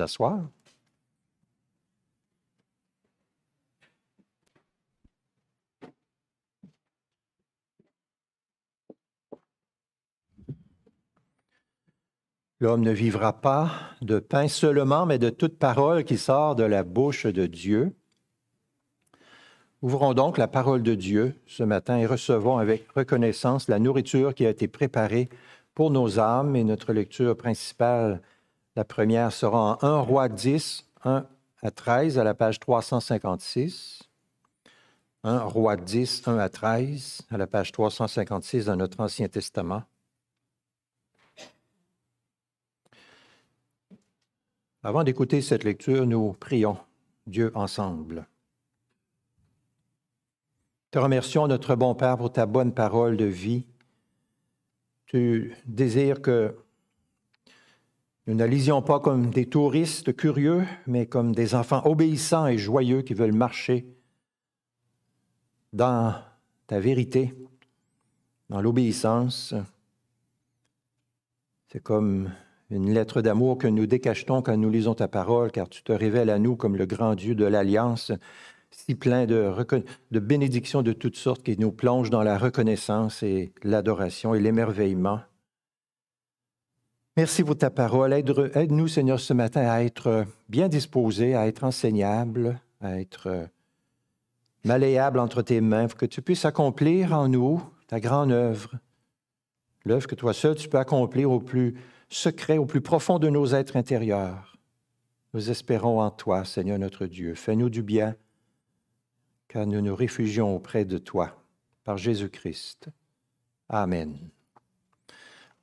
asseoir. L'homme ne vivra pas de pain seulement, mais de toute parole qui sort de la bouche de Dieu. Ouvrons donc la parole de Dieu ce matin et recevons avec reconnaissance la nourriture qui a été préparée pour nos âmes et notre lecture principale la première sera en 1 Roi 10, 1 à 13, à la page 356. 1 Roi 10, 1 à 13, à la page 356 de notre Ancien Testament. Avant d'écouter cette lecture, nous prions Dieu ensemble. Te remercions, notre bon Père, pour ta bonne parole de vie. Tu désires que nous ne lisions pas comme des touristes curieux, mais comme des enfants obéissants et joyeux qui veulent marcher dans ta vérité, dans l'obéissance. C'est comme une lettre d'amour que nous décachetons quand nous lisons ta parole, car tu te révèles à nous comme le grand Dieu de l'Alliance, si plein de, de bénédictions de toutes sortes qui nous plonge dans la reconnaissance et l'adoration et l'émerveillement. Merci pour ta parole. Aide-nous, Seigneur, ce matin à être bien disposés, à être enseignables, à être malléables entre tes mains, pour que tu puisses accomplir en nous ta grande œuvre, l'œuvre que toi seul tu peux accomplir au plus secret, au plus profond de nos êtres intérieurs. Nous espérons en toi, Seigneur notre Dieu. Fais-nous du bien, car nous nous réfugions auprès de toi, par Jésus-Christ. Amen.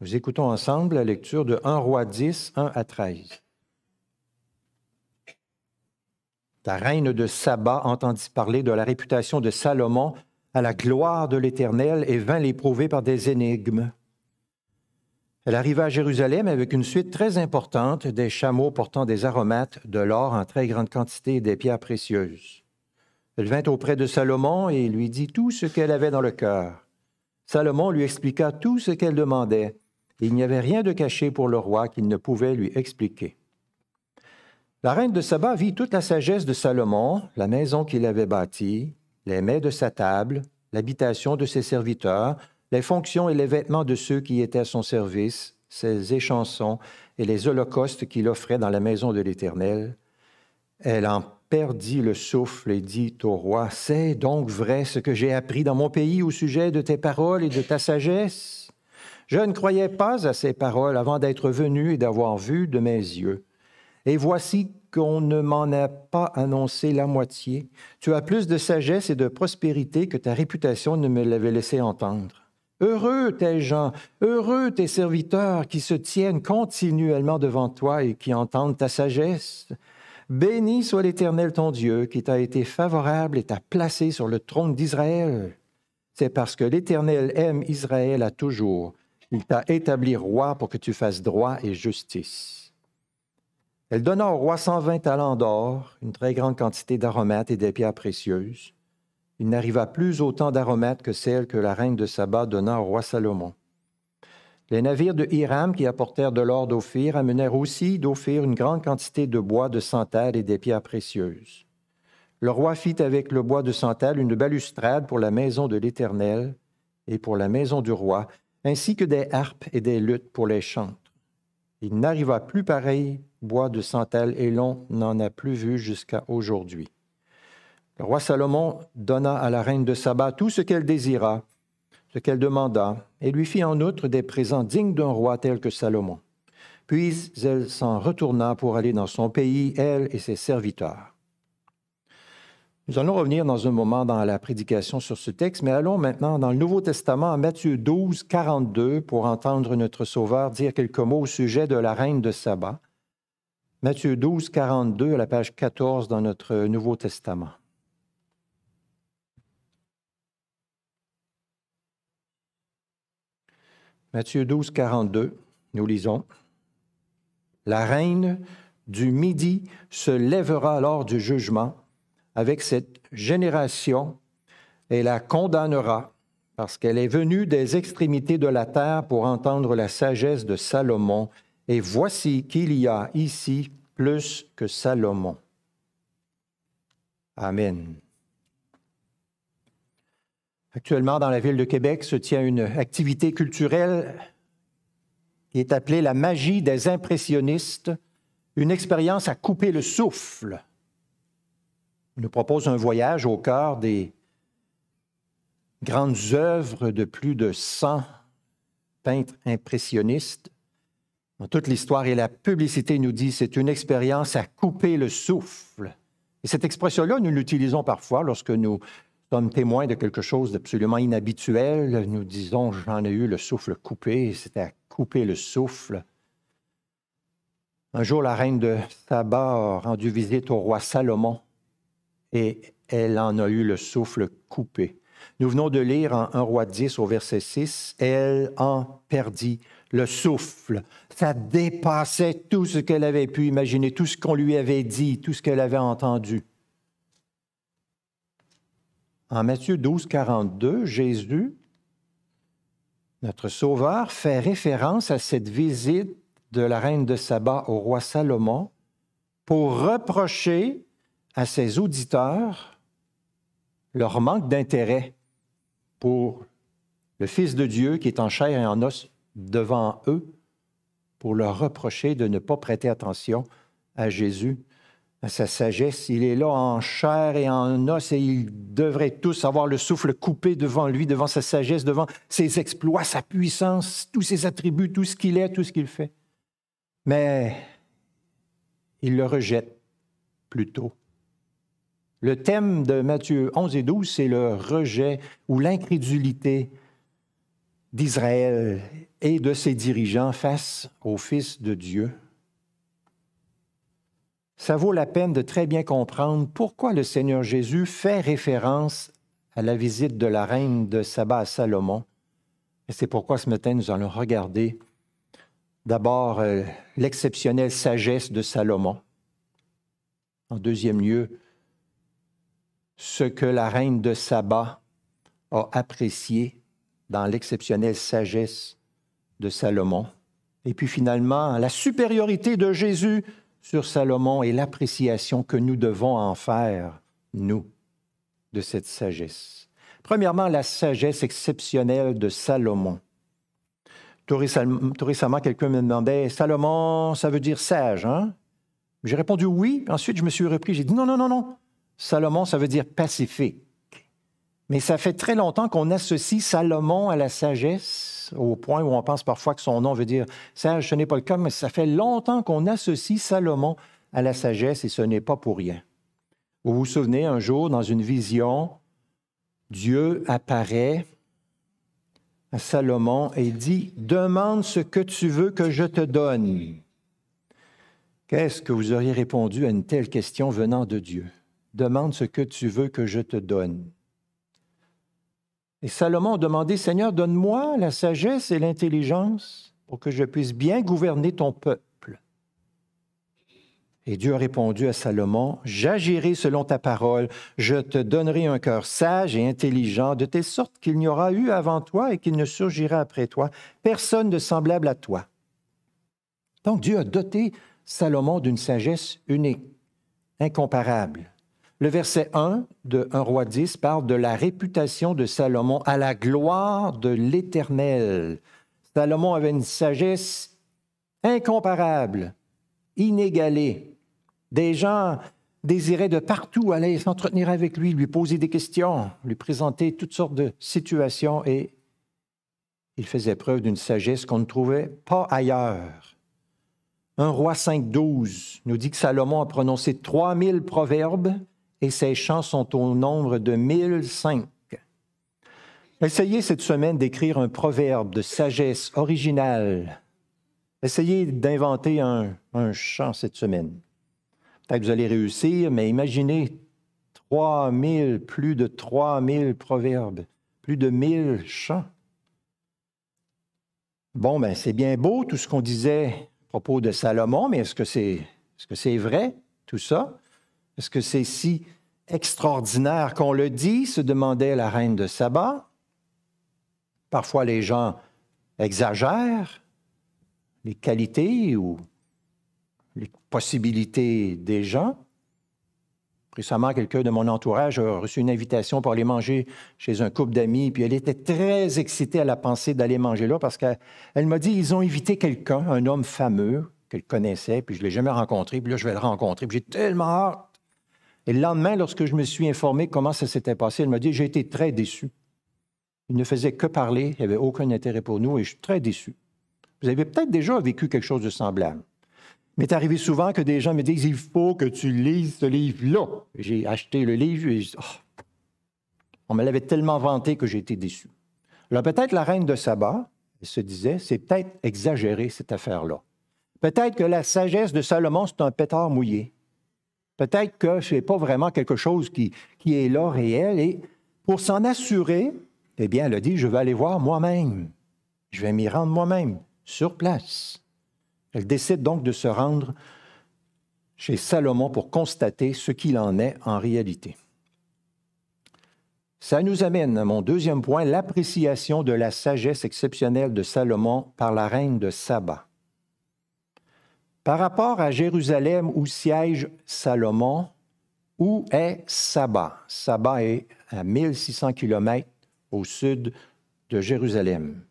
Nous écoutons ensemble la lecture de 1 Roi 10, 1 à 13. La reine de Saba entendit parler de la réputation de Salomon à la gloire de l'Éternel et vint l'éprouver par des énigmes. Elle arriva à Jérusalem avec une suite très importante des chameaux portant des aromates, de l'or en très grande quantité et des pierres précieuses. Elle vint auprès de Salomon et lui dit tout ce qu'elle avait dans le cœur. Salomon lui expliqua tout ce qu'elle demandait il n'y avait rien de caché pour le roi qu'il ne pouvait lui expliquer. La reine de Saba vit toute la sagesse de Salomon, la maison qu'il avait bâtie, les mets de sa table, l'habitation de ses serviteurs, les fonctions et les vêtements de ceux qui étaient à son service, ses échansons et les holocaustes qu'il offrait dans la maison de l'Éternel. Elle en perdit le souffle et dit au roi, C'est donc vrai ce que j'ai appris dans mon pays au sujet de tes paroles et de ta sagesse je ne croyais pas à ces paroles avant d'être venu et d'avoir vu de mes yeux. Et voici qu'on ne m'en a pas annoncé la moitié. Tu as plus de sagesse et de prospérité que ta réputation ne me l'avait laissé entendre. Heureux tes gens, heureux tes serviteurs qui se tiennent continuellement devant toi et qui entendent ta sagesse. Béni soit l'Éternel ton Dieu qui t'a été favorable et t'a placé sur le trône d'Israël. C'est parce que l'Éternel aime Israël à toujours il t'a établi roi pour que tu fasses droit et justice. Elle donna au roi 120 talents d'or, une très grande quantité d'aromates et des pierres précieuses. Il n'arriva plus autant d'aromates que celles que la reine de Saba donna au roi Salomon. Les navires de Hiram qui apportèrent de l'or d'Ophir amenèrent aussi d'Ophir une grande quantité de bois de santal et des pierres précieuses. Le roi fit avec le bois de santal une balustrade pour la maison de l'Éternel et pour la maison du roi, ainsi que des harpes et des luttes pour les chantres. Il n'arriva plus pareil bois de Santal et l'on n'en a plus vu jusqu'à aujourd'hui. Le roi Salomon donna à la reine de Saba tout ce qu'elle désira, ce qu'elle demanda, et lui fit en outre des présents dignes d'un roi tel que Salomon. Puis elle s'en retourna pour aller dans son pays, elle et ses serviteurs. Nous allons revenir dans un moment dans la prédication sur ce texte, mais allons maintenant dans le Nouveau Testament à Matthieu 12, 42 pour entendre notre Sauveur dire quelques mots au sujet de la reine de Saba. Matthieu 12, 42 à la page 14 dans notre Nouveau Testament. Matthieu 12, 42, nous lisons. La reine du midi se lèvera lors du jugement avec cette génération et la condamnera parce qu'elle est venue des extrémités de la terre pour entendre la sagesse de Salomon, et voici qu'il y a ici plus que Salomon. Amen. Actuellement, dans la ville de Québec, se tient une activité culturelle qui est appelée la magie des impressionnistes, une expérience à couper le souffle nous propose un voyage au cœur des grandes œuvres de plus de 100 peintres impressionnistes. Dans toute l'histoire et la publicité nous dit c'est une expérience à couper le souffle. Et cette expression-là, nous l'utilisons parfois lorsque nous sommes témoins de quelque chose d'absolument inhabituel. Nous disons j'en ai eu le souffle coupé, c'était à couper le souffle. Un jour, la reine de Saba a rendu visite au roi Salomon et elle en a eu le souffle coupé. Nous venons de lire en 1 roi 10 au verset 6, elle en perdit le souffle. Ça dépassait tout ce qu'elle avait pu imaginer, tout ce qu'on lui avait dit, tout ce qu'elle avait entendu. En Matthieu 12, 42, Jésus, notre Sauveur, fait référence à cette visite de la reine de Saba au roi Salomon pour reprocher à ses auditeurs leur manque d'intérêt pour le Fils de Dieu qui est en chair et en os devant eux, pour leur reprocher de ne pas prêter attention à Jésus, à sa sagesse. Il est là en chair et en os et ils devraient tous avoir le souffle coupé devant lui, devant sa sagesse, devant ses exploits, sa puissance, tous ses attributs, tout ce qu'il est, tout ce qu'il fait. Mais il le rejette plutôt. Le thème de Matthieu 11 et 12, c'est le rejet ou l'incrédulité d'Israël et de ses dirigeants face au Fils de Dieu. Ça vaut la peine de très bien comprendre pourquoi le Seigneur Jésus fait référence à la visite de la reine de Saba à Salomon. Et c'est pourquoi ce matin, nous allons regarder d'abord euh, l'exceptionnelle sagesse de Salomon. En deuxième lieu, ce que la reine de Saba a apprécié dans l'exceptionnelle sagesse de Salomon. Et puis finalement, la supériorité de Jésus sur Salomon et l'appréciation que nous devons en faire, nous, de cette sagesse. Premièrement, la sagesse exceptionnelle de Salomon. Tout quelqu'un me demandait Salomon, ça veut dire sage, hein J'ai répondu oui. Ensuite, je me suis repris. J'ai dit non, non, non, non. Salomon, ça veut dire pacifique. Mais ça fait très longtemps qu'on associe Salomon à la sagesse, au point où on pense parfois que son nom veut dire sage. Ce n'est pas le cas, mais ça fait longtemps qu'on associe Salomon à la sagesse et ce n'est pas pour rien. Vous vous souvenez, un jour, dans une vision, Dieu apparaît à Salomon et dit, Demande ce que tu veux que je te donne. Qu'est-ce que vous auriez répondu à une telle question venant de Dieu? demande ce que tu veux que je te donne. Et Salomon a demandé, Seigneur, donne-moi la sagesse et l'intelligence pour que je puisse bien gouverner ton peuple. Et Dieu a répondu à Salomon, J'agirai selon ta parole, je te donnerai un cœur sage et intelligent, de telle sorte qu'il n'y aura eu avant toi et qu'il ne surgira après toi personne de semblable à toi. Donc Dieu a doté Salomon d'une sagesse unique, incomparable. Le verset 1 de 1 roi 10 parle de la réputation de Salomon à la gloire de l'Éternel. Salomon avait une sagesse incomparable, inégalée. Des gens désiraient de partout aller s'entretenir avec lui, lui poser des questions, lui présenter toutes sortes de situations et il faisait preuve d'une sagesse qu'on ne trouvait pas ailleurs. 1 roi 5.12 nous dit que Salomon a prononcé 3000 proverbes et ces chants sont au nombre de 1005. Essayez cette semaine d'écrire un proverbe de sagesse originale. Essayez d'inventer un, chant cette semaine. Peut-être vous allez réussir, mais imaginez 3000, plus de 3000 proverbes, plus de 1000 chants. Bon, ben c'est bien beau tout ce qu'on disait à propos de Salomon, mais est-ce que c'est vrai tout ça? Est-ce que c'est si extraordinaire qu'on le dit se demandait la reine de Saba. Parfois, les gens exagèrent les qualités ou les possibilités des gens. Récemment, quelqu'un de mon entourage a reçu une invitation pour aller manger chez un couple d'amis, puis elle était très excitée à la pensée d'aller manger là parce qu'elle m'a dit ils ont invité quelqu'un, un homme fameux qu'elle connaissait, puis je ne l'ai jamais rencontré, puis là, je vais le rencontrer, puis j'ai tellement hâte et le lendemain, lorsque je me suis informé comment ça s'était passé, elle m'a dit, j'ai été très déçu. Il ne faisait que parler, il n'y avait aucun intérêt pour nous et je suis très déçu. Vous avez peut-être déjà vécu quelque chose de semblable. Mais est arrivé souvent que des gens me disent, il faut que tu lises ce livre-là. J'ai acheté le livre et je oh, on me l'avait tellement vanté que j'ai été déçu. Alors peut-être la reine de Saba elle se disait, c'est peut-être exagéré cette affaire-là. Peut-être que la sagesse de Salomon, c'est un pétard mouillé. Peut-être que ce n'est pas vraiment quelque chose qui, qui est là réel. Et pour s'en assurer, eh bien, elle a dit, je vais aller voir moi-même. Je vais m'y rendre moi-même, sur place. Elle décide donc de se rendre chez Salomon pour constater ce qu'il en est en réalité. Ça nous amène à mon deuxième point, l'appréciation de la sagesse exceptionnelle de Salomon par la reine de Saba. Par rapport à Jérusalem où siège Salomon, où est Saba? Saba est à 1600 km au sud de Jérusalem.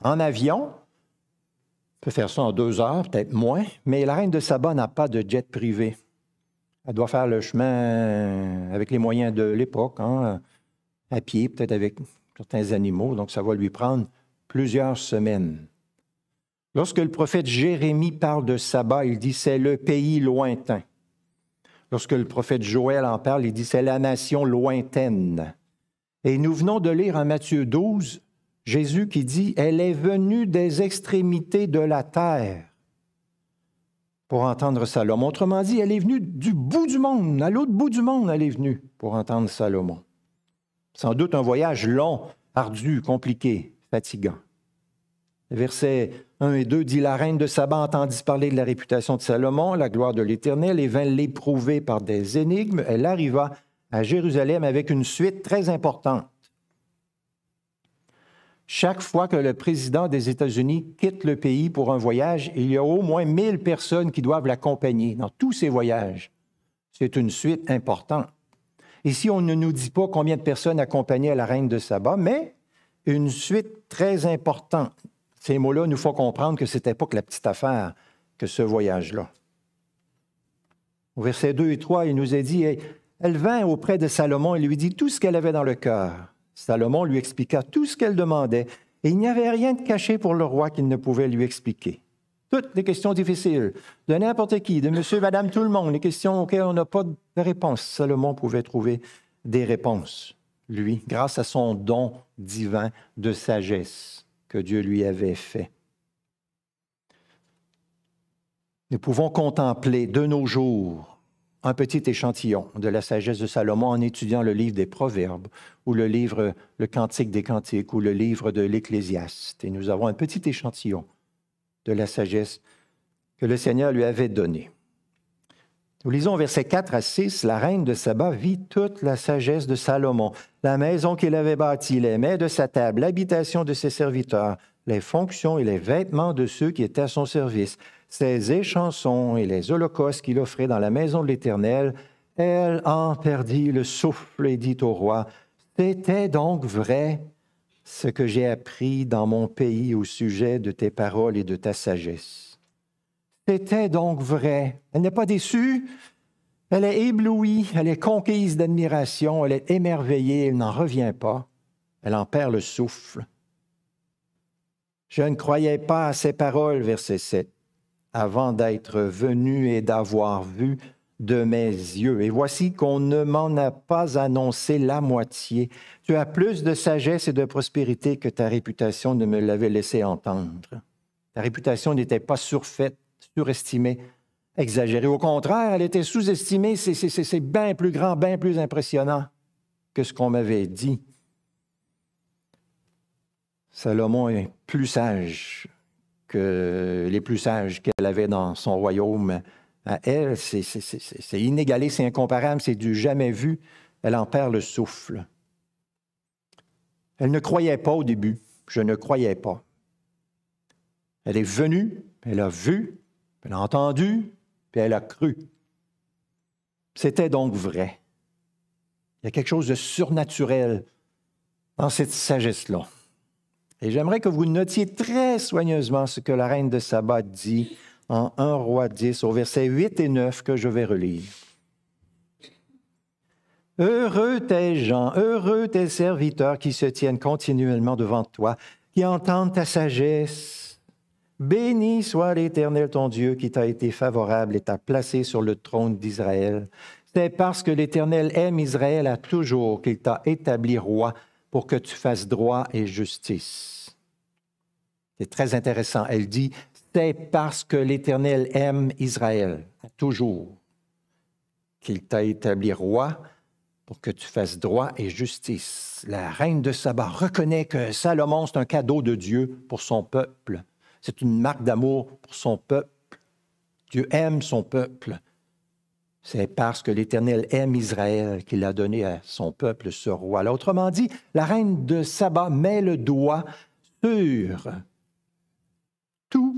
En avion, on peut faire ça en deux heures, peut-être moins, mais la reine de Saba n'a pas de jet privé. Elle doit faire le chemin avec les moyens de l'époque, hein, à pied, peut-être avec certains animaux, donc ça va lui prendre plusieurs semaines. Lorsque le prophète Jérémie parle de Saba, il dit c'est le pays lointain. Lorsque le prophète Joël en parle, il dit c'est la nation lointaine. Et nous venons de lire en Matthieu 12, Jésus qui dit Elle est venue des extrémités de la terre pour entendre Salomon. Autrement dit, elle est venue du bout du monde, à l'autre bout du monde, elle est venue pour entendre Salomon. Sans doute un voyage long, ardu, compliqué, fatigant. Versets 1 et 2 dit La reine de Saba entendit parler de la réputation de Salomon, la gloire de l'Éternel, et vint l'éprouver par des énigmes. Elle arriva à Jérusalem avec une suite très importante. Chaque fois que le président des États-Unis quitte le pays pour un voyage, il y a au moins 1000 personnes qui doivent l'accompagner dans tous ses voyages. C'est une suite importante. Ici, on ne nous dit pas combien de personnes accompagnaient la reine de Saba, mais une suite très importante. Ces mots-là nous font comprendre que ce n'était pas que la petite affaire que ce voyage-là. Au verset 2 et 3, il nous est dit, elle vint auprès de Salomon et lui dit tout ce qu'elle avait dans le cœur. Salomon lui expliqua tout ce qu'elle demandait, et il n'y avait rien de caché pour le roi qu'il ne pouvait lui expliquer. Toutes les questions difficiles, de n'importe qui, de monsieur, madame, tout le monde, les questions auxquelles on n'a pas de réponse. Salomon pouvait trouver des réponses, lui, grâce à son don divin de sagesse. Dieu lui avait fait. Nous pouvons contempler de nos jours un petit échantillon de la sagesse de Salomon en étudiant le livre des Proverbes ou le livre, le Cantique des Cantiques ou le livre de l'Ecclésiaste. Et nous avons un petit échantillon de la sagesse que le Seigneur lui avait donnée. Nous lisons au verset 4 à 6, la reine de Saba vit toute la sagesse de Salomon, la maison qu'il avait bâtie, les mets de sa table, l'habitation de ses serviteurs, les fonctions et les vêtements de ceux qui étaient à son service, ses échansons et les holocaustes qu'il offrait dans la maison de l'Éternel. Elle en perdit le souffle et dit au roi, C'était donc vrai ce que j'ai appris dans mon pays au sujet de tes paroles et de ta sagesse. C'était donc vrai. Elle n'est pas déçue. Elle est éblouie, elle est conquise d'admiration, elle est émerveillée, elle n'en revient pas, elle en perd le souffle. Je ne croyais pas à ces paroles, verset 7, avant d'être venu et d'avoir vu de mes yeux. Et voici qu'on ne m'en a pas annoncé la moitié. Tu as plus de sagesse et de prospérité que ta réputation ne me l'avait laissé entendre. Ta réputation n'était pas surfaite surestimée, exagérée. Au contraire, elle était sous-estimée. C'est bien plus grand, bien plus impressionnant que ce qu'on m'avait dit. Salomon est plus sage que les plus sages qu'elle avait dans son royaume. À elle, c'est inégalé, c'est incomparable, c'est du jamais vu. Elle en perd le souffle. Elle ne croyait pas au début. Je ne croyais pas. Elle est venue, elle a vu, elle a entendu, puis elle a cru. C'était donc vrai. Il y a quelque chose de surnaturel dans cette sagesse-là. Et j'aimerais que vous notiez très soigneusement ce que la reine de Saba dit en 1 roi 10 au verset 8 et 9 que je vais relire. Heureux tes gens, heureux tes serviteurs qui se tiennent continuellement devant toi, qui entendent ta sagesse Béni soit l'Éternel ton Dieu qui t'a été favorable et t'a placé sur le trône d'Israël. C'est parce que l'Éternel aime Israël à toujours qu'il t'a établi roi pour que tu fasses droit et justice. C'est très intéressant. Elle dit, c'est parce que l'Éternel aime Israël à toujours qu'il t'a établi roi pour que tu fasses droit et justice. La reine de Saba reconnaît que Salomon, c'est un cadeau de Dieu pour son peuple. C'est une marque d'amour pour son peuple. Dieu aime son peuple. C'est parce que l'Éternel aime Israël qu'il a donné à son peuple ce roi Autrement dit, la reine de Saba met le doigt sur tout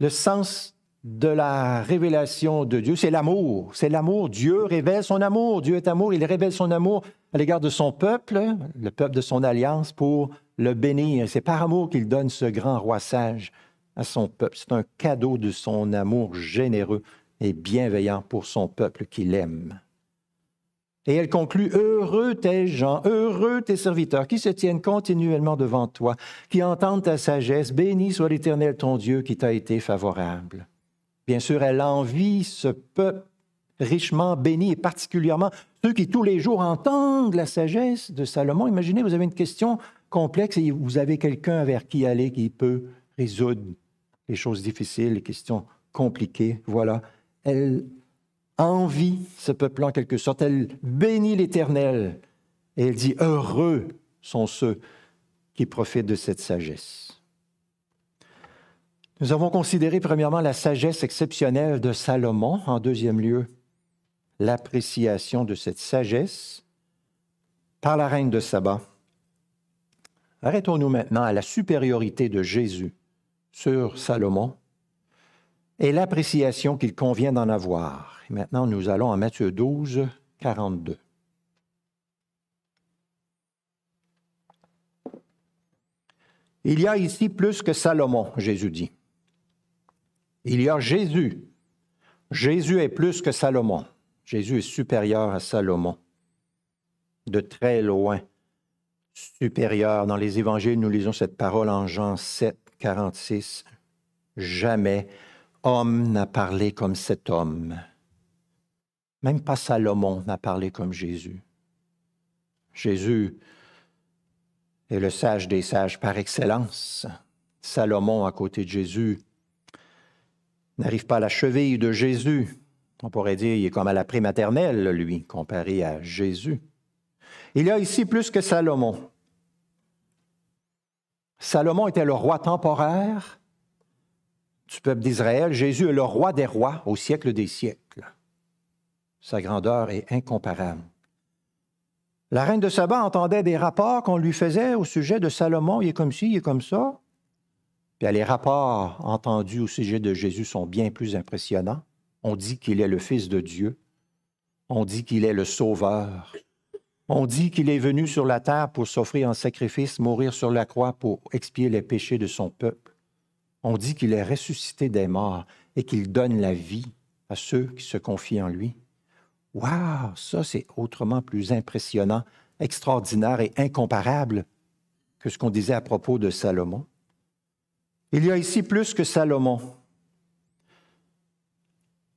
le sens de la révélation de Dieu. C'est l'amour. C'est l'amour. Dieu révèle son amour. Dieu est amour. Il révèle son amour à l'égard de son peuple, le peuple de son alliance, pour le bénir. C'est par amour qu'il donne ce grand roi sage à son peuple. C'est un cadeau de son amour généreux et bienveillant pour son peuple qu'il aime. Et elle conclut, Heureux tes gens, heureux tes serviteurs, qui se tiennent continuellement devant toi, qui entendent ta sagesse, béni soit l'Éternel ton Dieu qui t'a été favorable. Bien sûr, elle envie ce peuple richement bénis et particulièrement ceux qui tous les jours entendent la sagesse de Salomon. Imaginez, vous avez une question complexe et vous avez quelqu'un vers qui aller qui peut résoudre les choses difficiles, les questions compliquées. Voilà. Elle envie ce peuple en quelque sorte. Elle bénit l'Éternel et elle dit, heureux sont ceux qui profitent de cette sagesse. Nous avons considéré premièrement la sagesse exceptionnelle de Salomon, en deuxième lieu l'appréciation de cette sagesse par la reine de Saba. Arrêtons-nous maintenant à la supériorité de Jésus sur Salomon et l'appréciation qu'il convient d'en avoir. maintenant, nous allons à Matthieu 12, 42. Il y a ici plus que Salomon, Jésus dit. Il y a Jésus. Jésus est plus que Salomon. Jésus est supérieur à Salomon, de très loin, supérieur. Dans les évangiles, nous lisons cette parole en Jean 7, 46. Jamais homme n'a parlé comme cet homme. Même pas Salomon n'a parlé comme Jésus. Jésus est le sage des sages par excellence. Salomon, à côté de Jésus, n'arrive pas à la cheville de Jésus. On pourrait dire, qu'il est comme à la prématernelle, lui, comparé à Jésus. Il y a ici plus que Salomon. Salomon était le roi temporaire du peuple d'Israël. Jésus est le roi des rois au siècle des siècles. Sa grandeur est incomparable. La reine de Saba entendait des rapports qu'on lui faisait au sujet de Salomon. Il est comme ci, il est comme ça. Puis les rapports entendus au sujet de Jésus sont bien plus impressionnants. On dit qu'il est le Fils de Dieu. On dit qu'il est le Sauveur. On dit qu'il est venu sur la terre pour s'offrir en sacrifice, mourir sur la croix pour expier les péchés de son peuple. On dit qu'il est ressuscité des morts et qu'il donne la vie à ceux qui se confient en lui. Waouh, ça c'est autrement plus impressionnant, extraordinaire et incomparable que ce qu'on disait à propos de Salomon. Il y a ici plus que Salomon.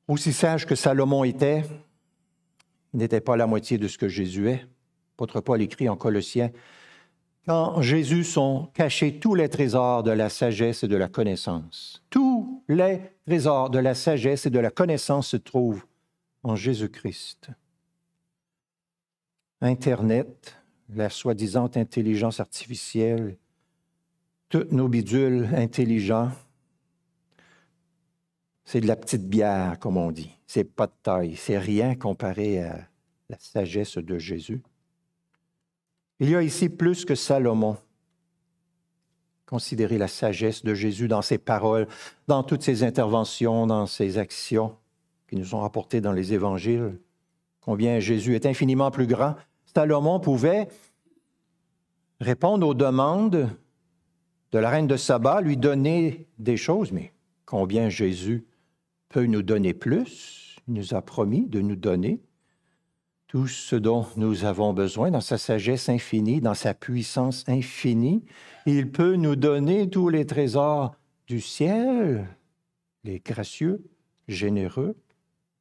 Aussi sage que Salomon était, il n'était pas la moitié de ce que Jésus est. L'apôtre Paul écrit en Colossiens Quand Jésus sont cachés tous les trésors de la sagesse et de la connaissance. Tous les trésors de la sagesse et de la connaissance se trouvent en Jésus-Christ. Internet, la soi-disant intelligence artificielle, toutes nos bidules intelligents, c'est de la petite bière, comme on dit. C'est pas de taille. C'est rien comparé à la sagesse de Jésus. Il y a ici plus que Salomon. Considérez la sagesse de Jésus dans ses paroles, dans toutes ses interventions, dans ses actions qui nous sont rapportées dans les évangiles. Combien Jésus est infiniment plus grand. Salomon pouvait répondre aux demandes de la reine de Saba, lui donner des choses, mais combien Jésus peut nous donner plus. Il nous a promis de nous donner tout ce dont nous avons besoin dans sa sagesse infinie, dans sa puissance infinie. Il peut nous donner tous les trésors du ciel, les gracieux, généreux.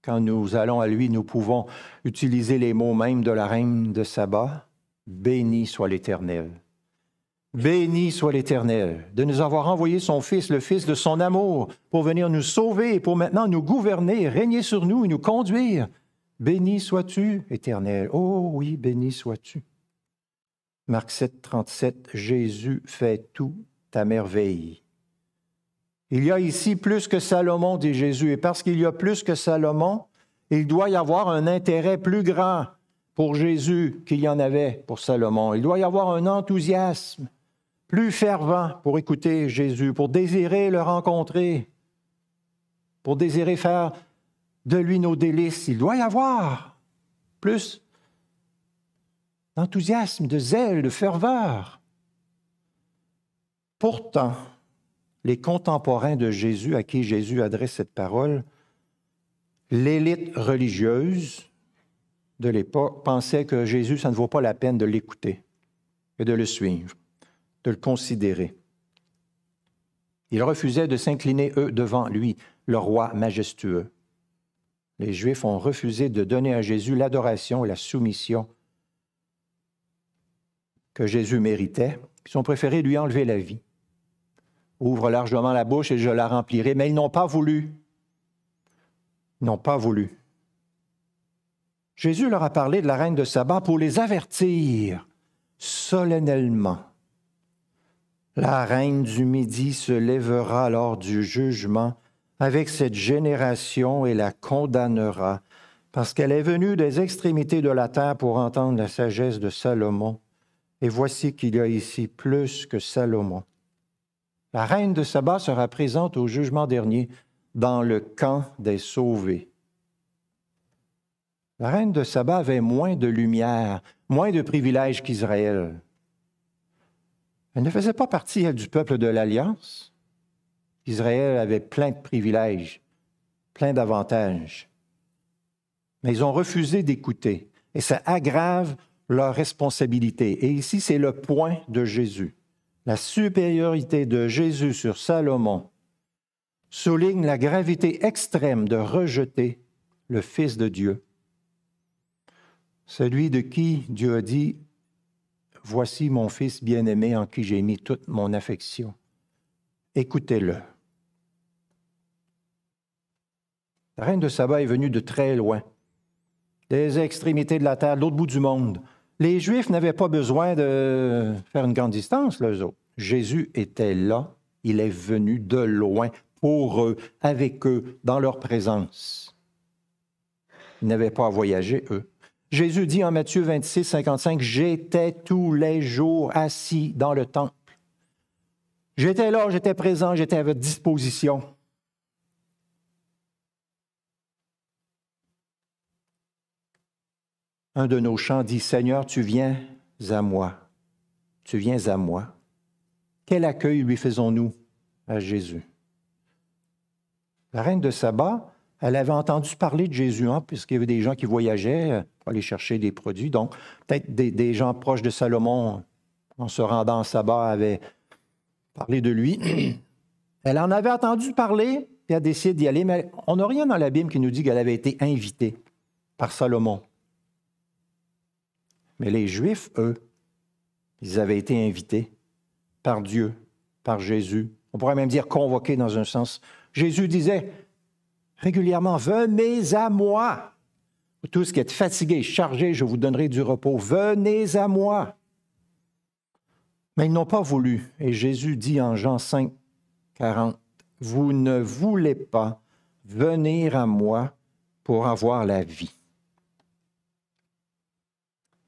Quand nous allons à lui, nous pouvons utiliser les mots mêmes de la reine de Saba. Béni soit l'Éternel Béni soit l'Éternel de nous avoir envoyé son Fils, le Fils de son amour, pour venir nous sauver et pour maintenant nous gouverner, régner sur nous et nous conduire. Béni sois-tu, Éternel. Oh oui, béni sois-tu. Marc 7, 37, Jésus fait tout ta merveille. Il y a ici plus que Salomon, dit Jésus, et parce qu'il y a plus que Salomon, il doit y avoir un intérêt plus grand pour Jésus qu'il y en avait pour Salomon. Il doit y avoir un enthousiasme plus fervent pour écouter Jésus, pour désirer le rencontrer, pour désirer faire de lui nos délices. Il doit y avoir plus d'enthousiasme, de zèle, de ferveur. Pourtant, les contemporains de Jésus à qui Jésus adresse cette parole, l'élite religieuse de l'époque pensait que Jésus, ça ne vaut pas la peine de l'écouter et de le suivre de le considérer. Ils refusaient de s'incliner, eux, devant lui, le roi majestueux. Les Juifs ont refusé de donner à Jésus l'adoration et la soumission que Jésus méritait. Ils ont préféré lui enlever la vie. Ouvre largement la bouche et je la remplirai, mais ils n'ont pas voulu. Ils n'ont pas voulu. Jésus leur a parlé de la reine de Saba pour les avertir solennellement la reine du Midi se lèvera lors du jugement avec cette génération et la condamnera, parce qu'elle est venue des extrémités de la terre pour entendre la sagesse de Salomon. Et voici qu'il y a ici plus que Salomon. La reine de Saba sera présente au jugement dernier dans le camp des sauvés. La reine de Saba avait moins de lumière, moins de privilèges qu'Israël. Elle ne faisait pas partie du peuple de l'Alliance. Israël avait plein de privilèges, plein d'avantages. Mais ils ont refusé d'écouter et ça aggrave leur responsabilité. Et ici, c'est le point de Jésus. La supériorité de Jésus sur Salomon souligne la gravité extrême de rejeter le Fils de Dieu, celui de qui Dieu a dit, Voici mon Fils bien-aimé en qui j'ai mis toute mon affection. Écoutez-le. La reine de Saba est venue de très loin, des extrémités de la terre, de l'autre bout du monde. Les Juifs n'avaient pas besoin de faire une grande distance, les autres. Jésus était là, il est venu de loin pour eux, avec eux, dans leur présence. Ils n'avaient pas à voyager, eux. Jésus dit en Matthieu 26, 55, J'étais tous les jours assis dans le temple. J'étais là, j'étais présent, j'étais à votre disposition. Un de nos chants dit, Seigneur, tu viens à moi, tu viens à moi. Quel accueil lui faisons-nous à Jésus? La reine de Saba, elle avait entendu parler de Jésus, hein, puisqu'il y avait des gens qui voyageaient euh, pour aller chercher des produits. Donc, peut-être des, gens proches de Salomon, en se rendant à Saba, avaient parlé de lui. Elle en avait entendu parler, et a décidé d'y aller, mais on n'a rien dans la Bible qui nous dit qu'elle avait été invitée par Salomon. Mais les Juifs, eux, ils avaient été invités par Dieu, par Jésus. On pourrait même dire convoqués dans un sens. Jésus disait, régulièrement, venez à moi. Tout ce qui est fatigué, chargés, je vous donnerai du repos. Venez à moi. Mais ils n'ont pas voulu. Et Jésus dit en Jean 5, 40, Vous ne voulez pas venir à moi pour avoir la vie.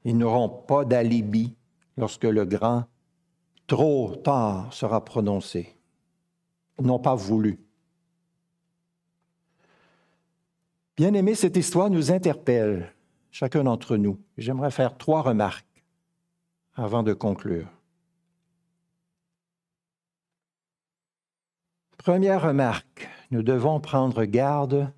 Ils n'auront pas d'alibi lorsque le grand trop tard sera prononcé. Ils n'ont pas voulu. Bien aimé, cette histoire nous interpelle, chacun d'entre nous. J'aimerais faire trois remarques avant de conclure. Première remarque, nous devons prendre garde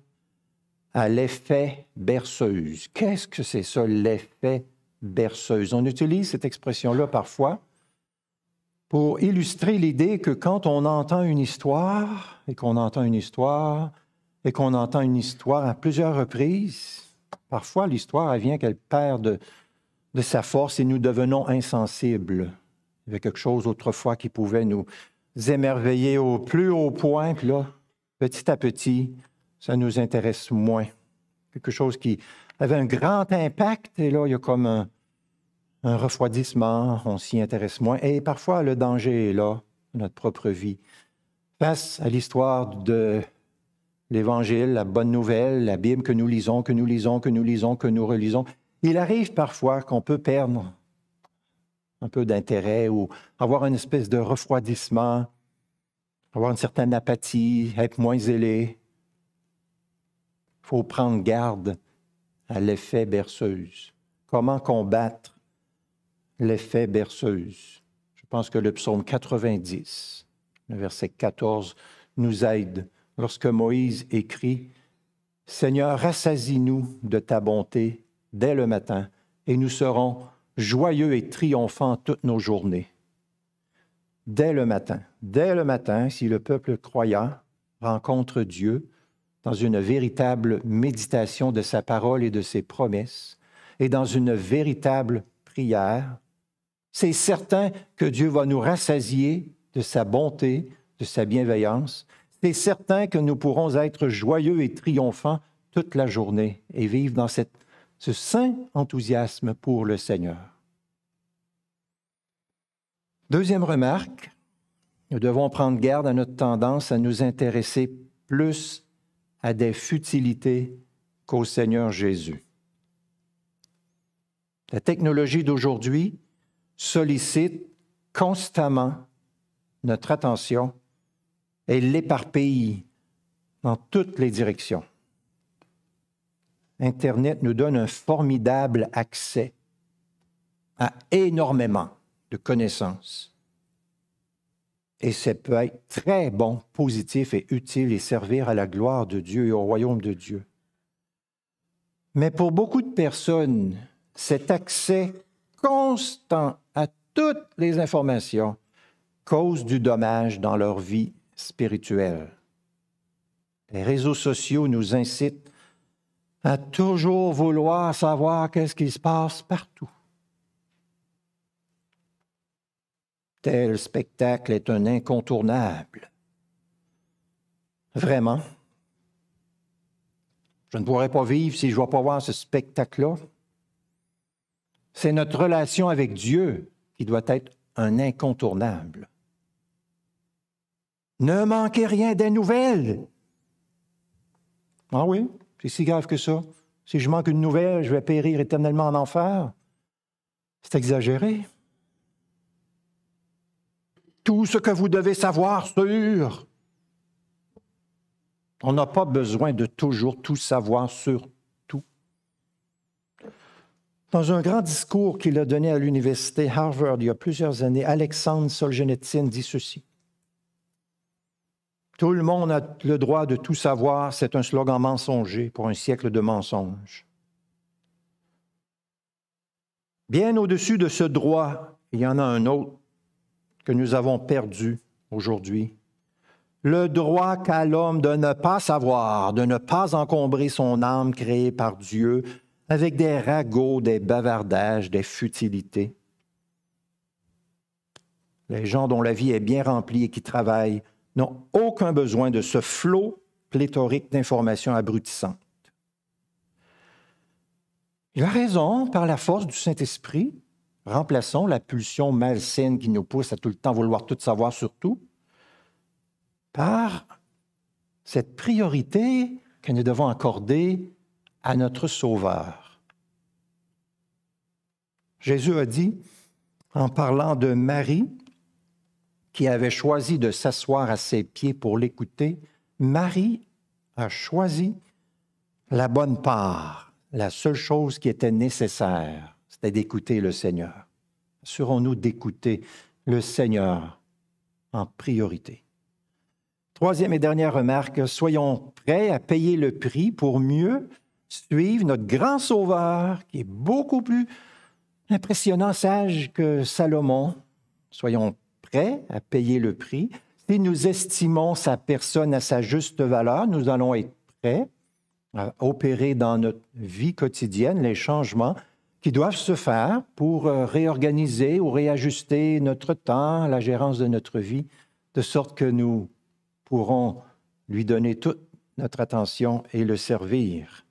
à l'effet berceuse. Qu'est-ce que c'est ça, l'effet berceuse? On utilise cette expression-là parfois pour illustrer l'idée que quand on entend une histoire, et qu'on entend une histoire, et qu'on entend une histoire à plusieurs reprises, parfois l'histoire, elle vient qu'elle perd de, sa force et nous devenons insensibles. Il y avait quelque chose autrefois qui pouvait nous émerveiller au plus haut point, puis là, petit à petit, ça nous intéresse moins. Quelque chose qui avait un grand impact, et là, il y a comme un, un refroidissement, on s'y intéresse moins. Et parfois, le danger est là, notre propre vie. Face à l'histoire de l'Évangile, la bonne nouvelle, la Bible que nous lisons, que nous lisons, que nous lisons, que nous relisons, il arrive parfois qu'on peut perdre un peu d'intérêt ou avoir une espèce de refroidissement, avoir une certaine apathie, être moins zélé. Il faut prendre garde à l'effet berceuse. Comment combattre l'effet berceuse? Je pense que le psaume 90, le verset 14, nous aide lorsque Moïse écrit Seigneur, rassasie-nous de ta bonté dès le matin, et nous serons joyeux et triomphants toutes nos journées. Dès le matin, dès le matin, si le peuple croyant rencontre Dieu dans une véritable méditation de sa parole et de ses promesses, et dans une véritable prière, c'est certain que Dieu va nous rassasier de sa bonté, de sa bienveillance, c'est certain que nous pourrons être joyeux et triomphants toute la journée et vivre dans cette, ce saint enthousiasme pour le Seigneur. Deuxième remarque, nous devons prendre garde à notre tendance à nous intéresser plus à des futilités qu'au Seigneur Jésus. La technologie d'aujourd'hui sollicite constamment notre attention et l'éparpille dans toutes les directions. Internet nous donne un formidable accès à énormément de connaissances. Et ça peut être très bon, positif et utile et servir à la gloire de Dieu et au royaume de Dieu. Mais pour beaucoup de personnes, cet accès constant à toutes les informations cause du dommage dans leur vie Spirituel. Les réseaux sociaux nous incitent à toujours vouloir savoir qu'est-ce qui se passe partout. Tel spectacle est un incontournable. Vraiment. Je ne pourrais pas vivre si je ne vois pas voir ce spectacle-là. C'est notre relation avec Dieu qui doit être un incontournable. Ne manquez rien des nouvelles. Ah oui, c'est si grave que ça. Si je manque une nouvelle, je vais périr éternellement en enfer. C'est exagéré. Tout ce que vous devez savoir sur. On n'a pas besoin de toujours tout savoir sur tout. Dans un grand discours qu'il a donné à l'université Harvard il y a plusieurs années, Alexandre Solzhenitsyn dit ceci. Tout le monde a le droit de tout savoir, c'est un slogan mensonger pour un siècle de mensonges. Bien au-dessus de ce droit, il y en a un autre que nous avons perdu aujourd'hui. Le droit qu'a l'homme de ne pas savoir, de ne pas encombrer son âme créée par Dieu avec des ragots, des bavardages, des futilités. Les gens dont la vie est bien remplie et qui travaillent n'ont aucun besoin de ce flot pléthorique d'informations abrutissantes. Il a raison, par la force du Saint-Esprit, remplaçons la pulsion malsaine qui nous pousse à tout le temps vouloir tout savoir sur tout par cette priorité que nous devons accorder à notre Sauveur. Jésus a dit, en parlant de Marie, qui avait choisi de s'asseoir à ses pieds pour l'écouter, Marie a choisi la bonne part, la seule chose qui était nécessaire, c'était d'écouter le Seigneur. Assurons-nous d'écouter le Seigneur en priorité. Troisième et dernière remarque, soyons prêts à payer le prix pour mieux suivre notre grand Sauveur qui est beaucoup plus impressionnant, sage que Salomon. Soyons prêts à payer le prix. Si nous estimons sa personne à sa juste valeur, nous allons être prêts à opérer dans notre vie quotidienne les changements qui doivent se faire pour euh, réorganiser ou réajuster notre temps, la gérance de notre vie, de sorte que nous pourrons lui donner toute notre attention et le servir.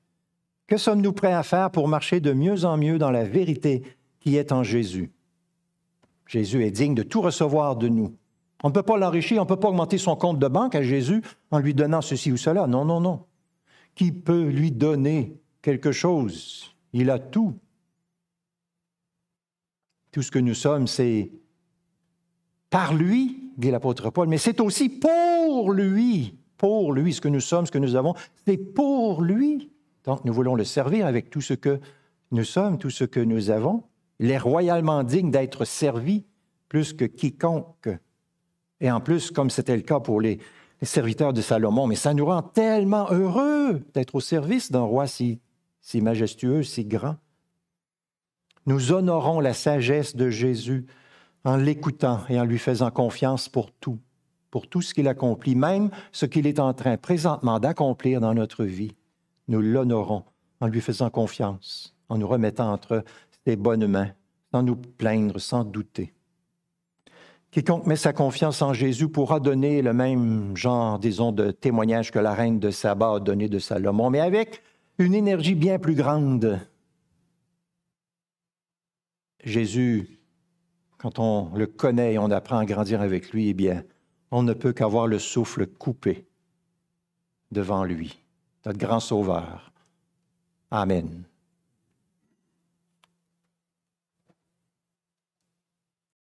Que sommes-nous prêts à faire pour marcher de mieux en mieux dans la vérité qui est en Jésus? Jésus est digne de tout recevoir de nous. On ne peut pas l'enrichir, on ne peut pas augmenter son compte de banque à Jésus en lui donnant ceci ou cela. Non, non, non. Qui peut lui donner quelque chose Il a tout. Tout ce que nous sommes, c'est par lui, dit l'apôtre Paul, mais c'est aussi pour lui, pour lui, ce que nous sommes, ce que nous avons, c'est pour lui. Donc nous voulons le servir avec tout ce que nous sommes, tout ce que nous avons est royalement digne d'être servi plus que quiconque. Et en plus, comme c'était le cas pour les serviteurs de Salomon, mais ça nous rend tellement heureux d'être au service d'un roi si, si majestueux, si grand. Nous honorons la sagesse de Jésus en l'écoutant et en lui faisant confiance pour tout, pour tout ce qu'il accomplit, même ce qu'il est en train présentement d'accomplir dans notre vie. Nous l'honorons en lui faisant confiance, en nous remettant entre des bonnes mains, sans nous plaindre, sans douter. Quiconque met sa confiance en Jésus pourra donner le même genre, disons, de témoignage que la reine de Saba a donné de Salomon, mais avec une énergie bien plus grande. Jésus, quand on le connaît et on apprend à grandir avec lui, eh bien, on ne peut qu'avoir le souffle coupé devant lui, notre grand Sauveur. Amen.